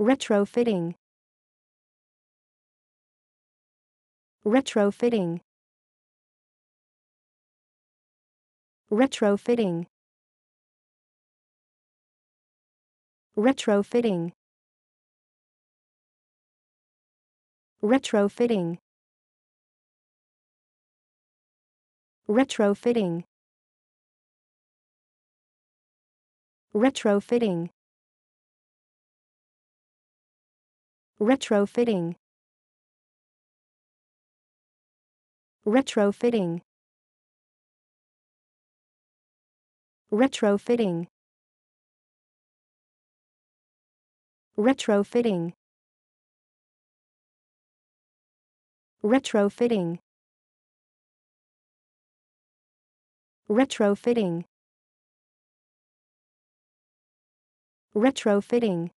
retrofitting retrofitting retrofitting retrofitting retrofitting retrofitting retrofitting retrofitting retrofitting retrofitting retrofitting retrofitting retrofitting retrofitting